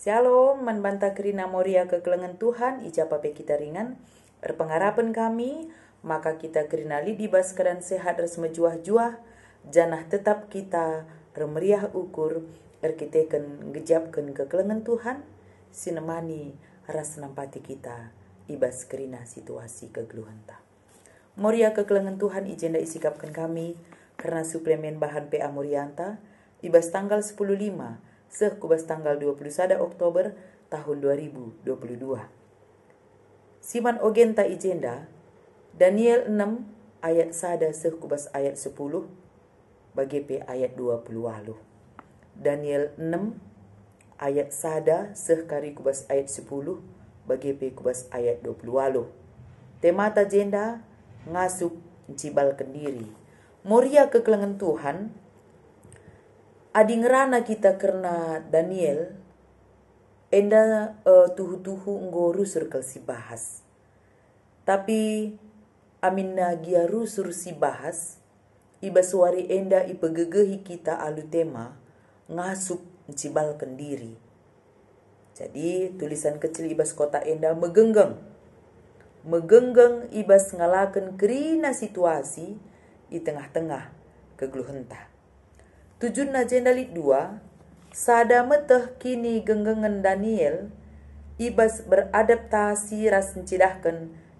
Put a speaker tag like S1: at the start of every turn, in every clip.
S1: Shalom, membantah kerina moria kegelengan Tuhan, ijapape kita ringan, berpengharapan kami, maka kita kerina lidi keran sehat resmejuah-juah, juah janah tetap kita remeriah ukur, erkiteken gejapken kegelengan Tuhan, sinemani ras nampati kita, ibas kerina situasi kegeluhan ta. Moria kegelengan Tuhan ijenda isikapkan kami, karena suplemen bahan PA Morianta, ibas tanggal 105, sekubas tanggal 21 Oktober tahun 2022. Siman Ogenta Ijenda, Daniel 6 ayat sada sekubas ayat 10, BGP ayat 20 walu. Daniel 6 ayat sada sekari kubas ayat 10, BGP kubas ayat 20 walu. Temata jenda ngasuk cibal kendiri. Moria keklengan Tuhan Adi ngerana kita karena Daniel enda uh, tuhu-tuhu nggo rusur si bahas tapi Amin gia rusur si bahas iba suari enda ipegegehi kita alu tema ngasup mencibal kendiri jadi tulisan kecil ibas kota enda megenggeng megenggeng ibas ngalaken kerina situasi di tengah-tengah kegeluhentah Tujuh na jendali dua, sada meteh kini genggengan Daniel, ibas beradaptasi ras inte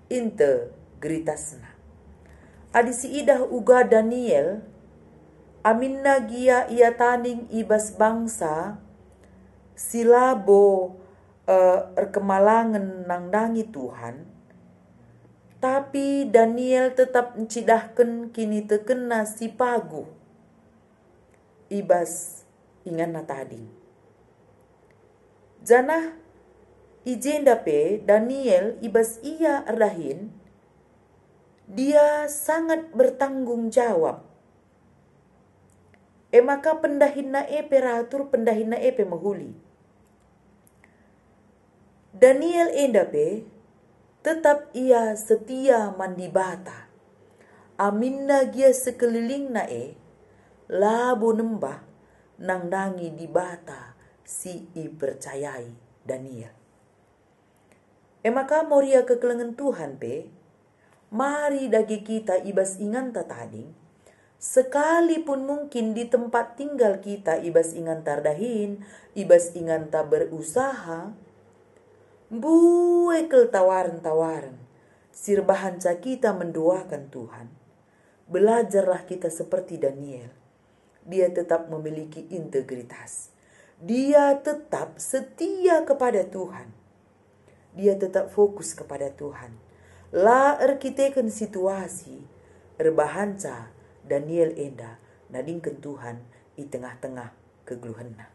S1: integritasnya. Adisi idah uga Daniel, aminna gia ia taning ibas bangsa, silabo uh, erkemalangan nangdangi Tuhan, tapi Daniel tetap mencidahkan kini tekena si pagu ibas ingan na tading. Janah ijenda pe Daniel ibas ia erdahin, dia sangat bertanggung jawab. E maka pendahin na epe ratur pendahin na epe mahuli. Daniel endape tetap ia setia mandi bata. Aminna gia sekeliling na e labu nembah nangdangi di bata si i percayai Daniel. Emaka moria kekelengan Tuhan pe, mari dagi kita ibas ingan tatading, sekalipun mungkin di tempat tinggal kita ibas ingan tardahin, ibas ingan tak berusaha, buekel tawaran-tawaran, sirbahan kita mendoakan Tuhan. Belajarlah kita seperti Daniel dia tetap memiliki integritas. Dia tetap setia kepada Tuhan. Dia tetap fokus kepada Tuhan. La erkiteken situasi erbahanca Daniel Enda nading Tuhan di tengah-tengah kegeluhannya.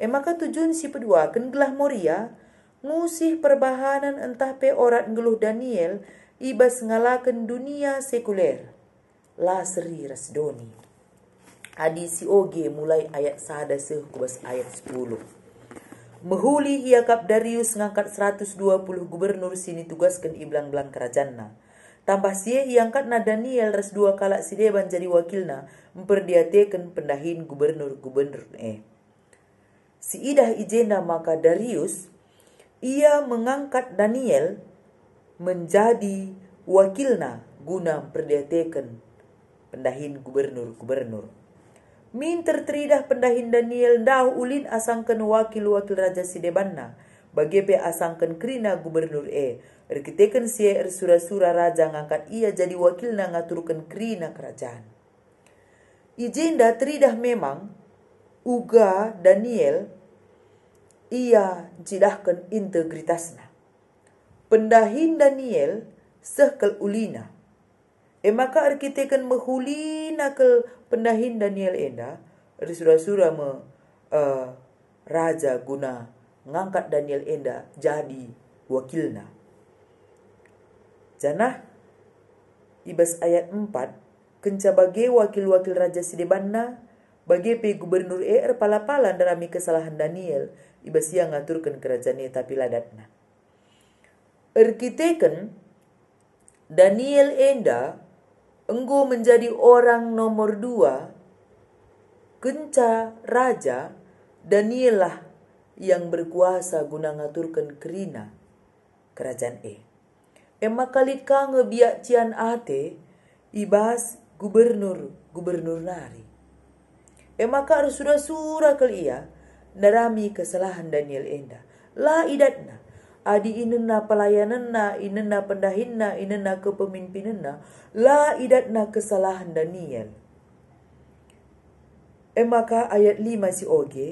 S1: Emaka eh, tujuan si pedua kenggelah Moria ngusih perbahanan entah pe orat ngeluh Daniel ibas ngalaken dunia sekuler. La seri resdoni hadisi oge mulai ayat sada sehubas ayat 10. Mehuli hiakap Darius ngangkat 120 gubernur sini tugaskan iblang-blang kerajana. Tambah sie hiangkat na Daniel res dua kalak si deban jadi wakilna memperdiatekan pendahin gubernur-gubernur eh. Si idah ijena maka Darius, ia mengangkat Daniel menjadi wakilna guna perdiatekan pendahin gubernur-gubernur. Min tertridah pendahin Daniel dah ulin asangkan wakil-wakil Raja Sidebanna. Bagepe asangkan krina gubernur e. Erkitekan sie er sura-sura raja ngangkat ia jadi wakilna ngaturkan krina kerajaan. Ijenda tridah memang uga Daniel ia jidahkan integritasna. Pendahin Daniel sehkel ulina. Emaka maka arkitekan mehulina ke Pendahin Daniel Enda dari surah-surah me, uh, raja guna ngangkat Daniel Enda jadi wakilna. Janah ibas ayat 4 kenca bagi wakil-wakil raja Sidebanna bagi pe gubernur ER palapalan dalam kesalahan Daniel ibas yang ngaturkan kerajaan e tapi ladatna. Erkiteken Daniel Enda engkau menjadi orang nomor dua, genca raja, Danielah yang berkuasa guna ngaturkan kerina kerajaan E. Emma kalit kange biak cian ate, ibas gubernur gubernur nari. Emma kar surah kelia, narami kesalahan Daniel enda, la idatna adi inena pelayananna inena pendahinna inena kepemimpinanna la idatna kesalahan Daniel emaka eh, ayat 5 si oge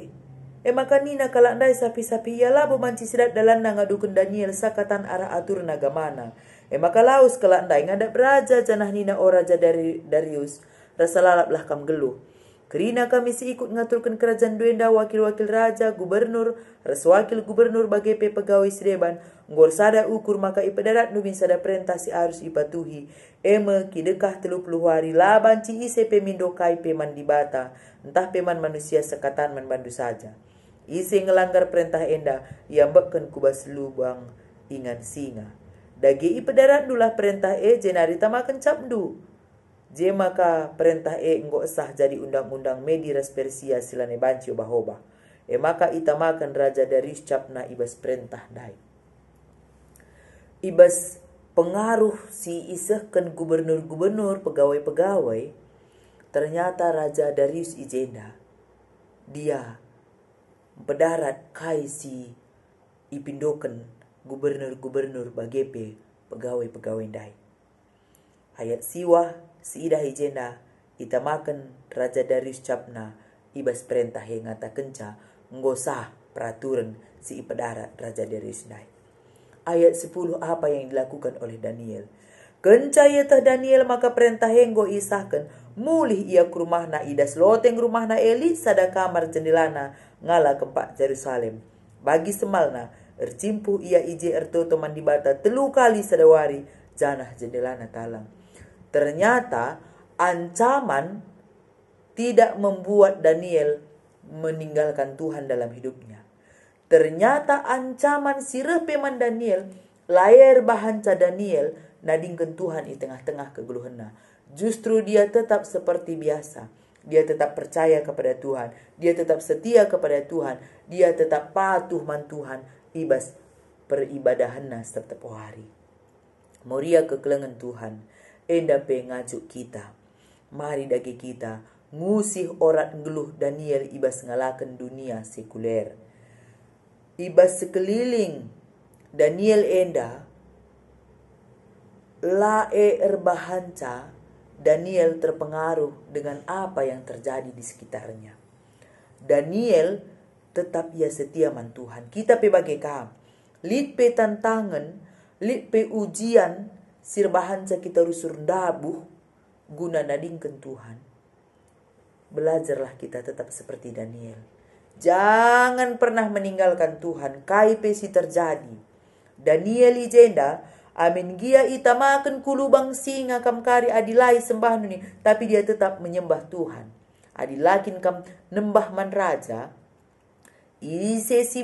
S1: emaka eh, nina kalandai sapi-sapi ialah bemanci sidat dalam nangadukan Daniel sakatan arah atur nagamana emaka eh, laus kalandai ngadak raja janah nina oraja dari Darius rasa lalap lah kam geluh Kerina kami ikut ngaturkan kerajaan duenda wakil-wakil raja, gubernur, reswakil wakil gubernur bagai pe pegawai sedeban, ngor sada ukur maka ipedarat nubin sada perintah si harus ipatuhi. Eme kidekah telu puluh hari laban ci ise pemindo kai peman di bata, entah peman manusia sekatan man bandu saja. Ise ngelanggar perintah enda, yang bekken kubas lubang ingan singa. Dagi ipedarat dulah perintah e jenarita makan capdu. Je maka perintah e enggak sah jadi undang-undang mediras respersia silane banci obah E maka itamakan raja dari capna ibas perintah dai. Ibas pengaruh si ken gubernur-gubernur, pegawai-pegawai, ternyata Raja Darius Ijenda, dia pedarat kai si gubernur-gubernur bagepe pegawai-pegawai dai. Hayat siwa si Ida Hijena, makan Raja Darius Capna, ibas perintah yang ngata kenca, ngosah peraturan si Ipedara Raja Darius Nai. Ayat 10 apa yang dilakukan oleh Daniel. Kenca yaitu Daniel maka perintah yang go isahkan, mulih ia ke rumahna Ida seloteng rumahna Eli sada kamar jendelana ngala kempak Jerusalem. Bagi semalna, ercimpu ia ije erto teman dibata telu kali sadawari janah jendelana talang. Ternyata ancaman tidak membuat Daniel meninggalkan Tuhan dalam hidupnya. Ternyata ancaman si peman Daniel, layar bahanca Daniel, nading kentuhan di tengah-tengah kegeluhena. Justru dia tetap seperti biasa. Dia tetap percaya kepada Tuhan. Dia tetap setia kepada Tuhan. Dia tetap patuh man Tuhan. Ibas peribadahannya setiap hari. Moria kekelengan Tuhan enda ngacu kita. Mari dagi kita ngusih orat ngeluh Daniel ibas ngalakan dunia sekuler. Ibas sekeliling Daniel enda lae erbahanca Daniel terpengaruh dengan apa yang terjadi di sekitarnya. Daniel tetap ia setia man Tuhan. Kita pe bagai kam. Lid pe tantangan, lid pe ujian sirbahan kita rusur dabuh guna nading Tuhan. Belajarlah kita tetap seperti Daniel. Jangan pernah meninggalkan Tuhan, kai pesi terjadi. Daniel ijenda, amin gia itamakan kulubang singa kamkari adilai sembah nuni, tapi dia tetap menyembah Tuhan. Adilakin kam nembah man raja, isesi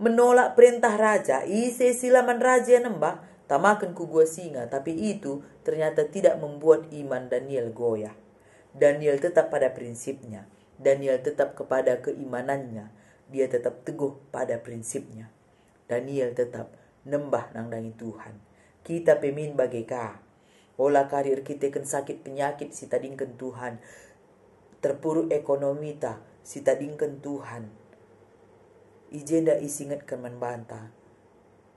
S1: menolak perintah raja, isesi laman raja nembah, Tamakan ku gua singa, tapi itu ternyata tidak membuat iman Daniel goyah. Daniel tetap pada prinsipnya. Daniel tetap kepada keimanannya. Dia tetap teguh pada prinsipnya. Daniel tetap nembah nangdangi Tuhan. Kita pemin ka. Olah karir kita ken sakit penyakit si tadingken Tuhan. Terpuruk ekonomi ta si tadingken Tuhan. Ijenda isingat ken membantah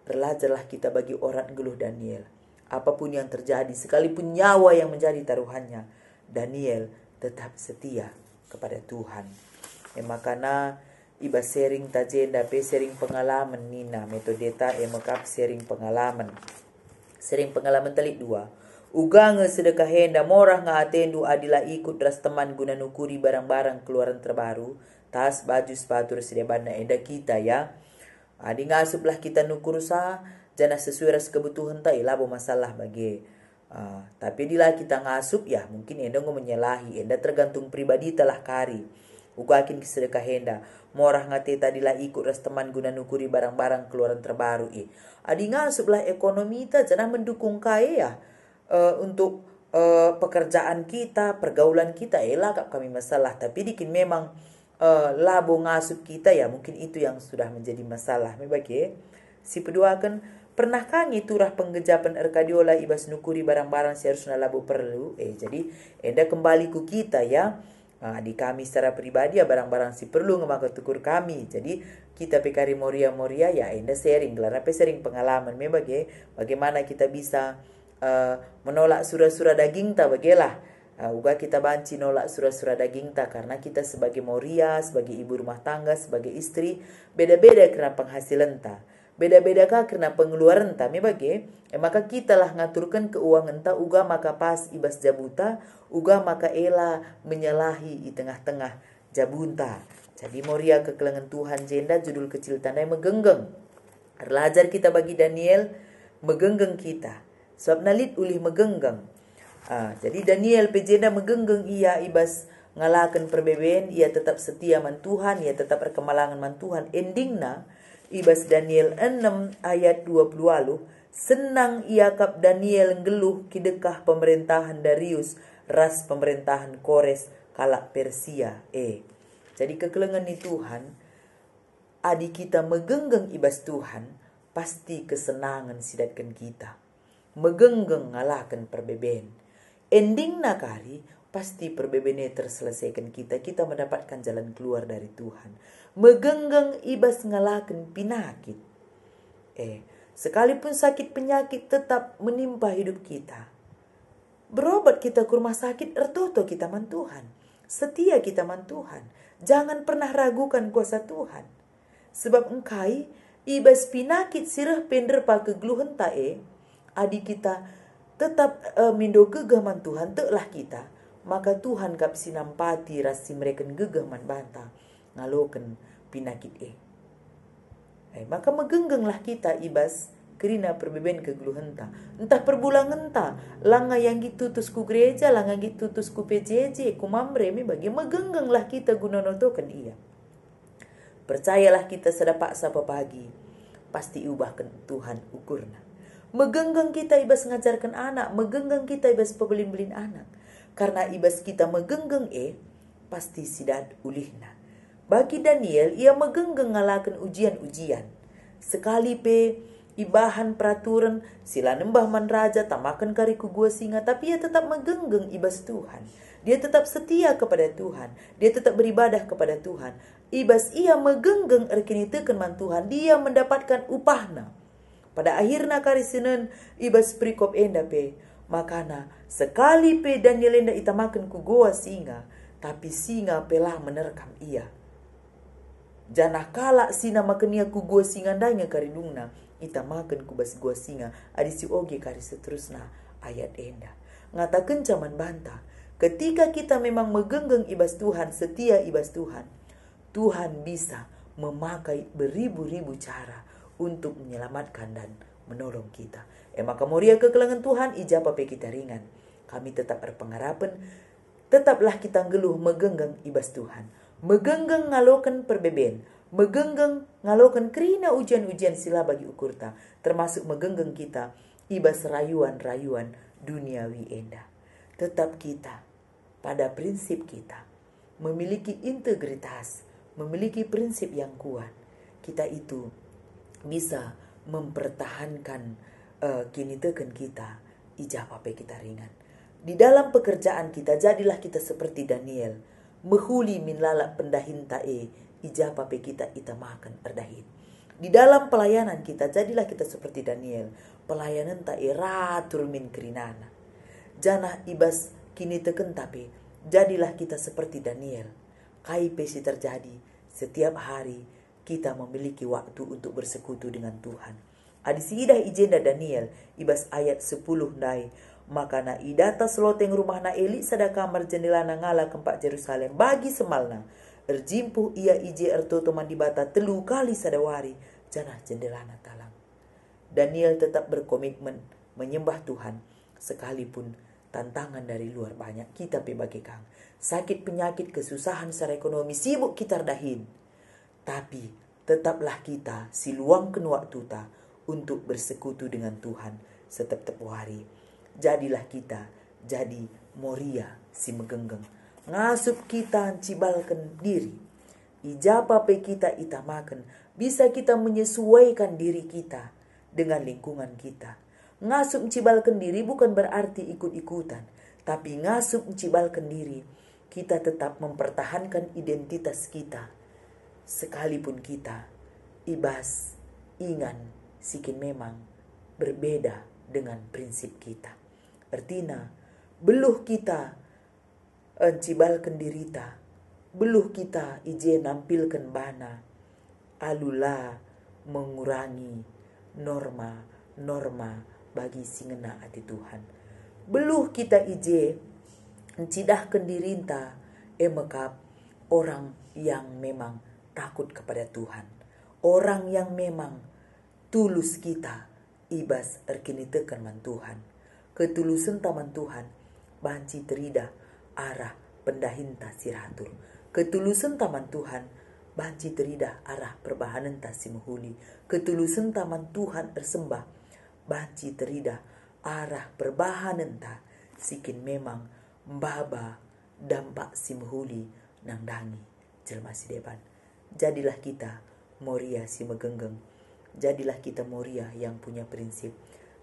S1: Berlajarlah kita bagi orang geluh Daniel. Apapun yang terjadi, sekalipun nyawa yang menjadi taruhannya, Daniel tetap setia kepada Tuhan. karena iba sharing tajenda pe sering pengalaman nina metodeta emakap sering pengalaman. Sering pengalaman telik dua. Uga nge sedekah henda morah nga atendu adila ikut ras teman guna nukuri barang-barang keluaran terbaru. Tas, baju, sepatu, resedia banda enda kita ya Adi sebelah kita nukur sa jana sesuai ras kebutuhan tak ilah masalah bagi. Uh, tapi dila kita ngasup ya mungkin enda ngo menyalahi enda tergantung pribadi telah kari. Uku akin kisedekah enda Morah ngate lah ikut ras teman guna nukuri barang-barang keluaran terbaru i. Adi lah ekonomi ta jana mendukung kaya ya. Uh, e, untuk uh, pekerjaan kita, pergaulan kita, elah kami masalah. Tapi dikin memang uh, eh, labu ngasup kita ya mungkin itu yang sudah menjadi masalah mebage ya. si pedua kan pernah kangi turah pengejapan Erkadiola ibas nukuri barang-barang seharusnya labu perlu eh jadi enda kembali ku kita ya Nah, eh, di kami secara pribadi ya barang-barang si perlu ngemakar tukur kami. Jadi kita pekari moria moria ya enda sharing Karena pe sharing pengalaman memang ya, bagaimana kita bisa uh, menolak surah-surah daging tak bagelah Uh, uga kita banci nolak surat-surat daging tak karena kita sebagai Moria, sebagai ibu rumah tangga, sebagai istri beda-beda karena penghasilan tak. Beda-beda kah karena pengeluaran tak bagi eh, maka kita lah ngaturkan keuangan tak uga maka pas ibas jabuta uga maka ela menyalahi di tengah-tengah jabunta. Jadi Moria kekelangan Tuhan jenda judul kecil yang menggenggeng. Belajar kita bagi Daniel menggenggeng kita. Sebab nalit ulih menggenggeng. Ha, jadi Daniel pejenda menggenggeng ia ibas ngalahkan perbeben, ia tetap setia man Tuhan ia tetap berkemalangan man Tuhan endingna ibas Daniel 6 ayat 20 alu senang ia kap Daniel geluh kidekah pemerintahan Darius ras pemerintahan Kores kalak Persia eh jadi kekelengan ni Tuhan adik kita menggenggeng ibas Tuhan pasti kesenangan sidatkan kita Menggenggeng ngalahkan perbeben ending nakari pasti perbebene terselesaikan kita kita mendapatkan jalan keluar dari Tuhan megenggeng ibas ngalahkan pinakit eh sekalipun sakit penyakit tetap menimpa hidup kita berobat kita ke rumah sakit ertoto kita man Tuhan setia kita man Tuhan jangan pernah ragukan kuasa Tuhan sebab engkai ibas pinakit sirah pender pakai gluhen taeh adik kita tetap e, mindo gegaman Tuhan teklah kita maka Tuhan kap sinampati rasi mereka gegaman banta ngaloken pinakit eh. eh maka megenggenglah kita ibas kerina perbeben kegluhenta. entah perbulang entah langa yang ditutus ku gereja langa gitu ditutus ku PJJ ku mamre mi bagi megenggenglah kita guna notoken iya percayalah kita sedapak sapa pagi pasti ubahkan Tuhan ukurna Megenggeng kita ibas ngajarkan anak, megenggeng kita ibas pebelin-belin anak. Karena ibas kita megenggeng eh, pasti sidat ulihna. Bagi Daniel, ia megenggeng ngalakan ujian-ujian. Sekali pe, ibahan peraturan, sila nembah man raja, tamakan kariku gua singa, tapi ia tetap megenggeng ibas Tuhan. Dia tetap setia kepada Tuhan. Dia tetap beribadah kepada Tuhan. Ibas ia megenggeng erkini teken man Tuhan. Dia mendapatkan upahna. Pada akhirnya karisinan ibas prikop enda pe. Makana sekali pe Daniel enda itamakan ku goa singa. Tapi singa pelah menerkam ia. Jana kala sina makania ku goa singa danya karidungna. Itamakan ku bas goa singa. Adisi oge kari seterusna ayat enda. ngata kencaman banta Ketika kita memang menggenggeng ibas Tuhan, setia ibas Tuhan, Tuhan bisa memakai beribu-ribu cara untuk menyelamatkan dan menolong kita. Ema eh, kemuria kekelangan Tuhan ijab apa kita ringan. Kami tetap berpengharapan, tetaplah kita ngeluh megenggeng ibas Tuhan. Megenggeng ngalokan perbeben, megenggeng ngalokan kerina ujian-ujian sila bagi ukurta, termasuk megenggeng kita ibas rayuan-rayuan duniawi enda. Tetap kita pada prinsip kita memiliki integritas, memiliki prinsip yang kuat. Kita itu bisa mempertahankan uh, kini teken kita ijah pape kita ringan di dalam pekerjaan kita jadilah kita seperti Daniel mehuli min lalak tae ijah pape kita ita makan erdahit di dalam pelayanan kita jadilah kita seperti Daniel pelayanan tae ratur min kerinana janah ibas kini teken tapi jadilah kita seperti Daniel kai pesi terjadi setiap hari kita memiliki waktu untuk bersekutu dengan Tuhan. Adisidah ijenda Daniel, ibas ayat 10 nai. Maka na idata seloteng rumah na eli sada kamar jendela na ngala kempak Jerusalem bagi semalna. Erjimpuh ia ije erto teman dibata telu kali sada wari janah jendela na talang. Daniel tetap berkomitmen menyembah Tuhan sekalipun tantangan dari luar banyak kita pebagikan. Sakit penyakit kesusahan secara ekonomi sibuk kita dahin tapi tetaplah kita si luang kenuak tuta untuk bersekutu dengan Tuhan setiap tepu hari. Jadilah kita jadi Moria si megenggeng. Ngasup kita cibalkan diri. Ijapa pe kita itamakan. Bisa kita menyesuaikan diri kita dengan lingkungan kita. Ngasup cibalkan diri bukan berarti ikut-ikutan. Tapi ngasup cibalkan diri kita tetap mempertahankan identitas kita sekalipun kita, ibas, ingan, sikin memang berbeda dengan prinsip kita. Artinya, beluh kita encibal eh, kendirita, beluh kita ije nampilkan bana, alula mengurangi norma-norma bagi singena hati Tuhan. Beluh kita ije encidah kendirinta emekap eh, orang yang memang takut kepada Tuhan. Orang yang memang tulus kita ibas erkini tekan Tuhan. Ketulusan taman Tuhan banci terida arah pendahinta sirhatur Ketulusan taman Tuhan banci terida arah perbahanan tasimuhuli. Ketulusan taman Tuhan ersembah banci terida arah perbahanan ta sikin memang mbaba dampak simhuli nang dangi jelma sideban. Jadilah kita Moria si megenggeng. Jadilah kita Moria yang punya prinsip.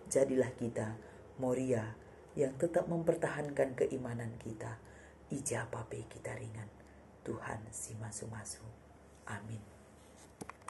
S1: Jadilah kita Moria yang tetap mempertahankan keimanan kita. Ijabah kita ringan. Tuhan si masu-masu. Amin.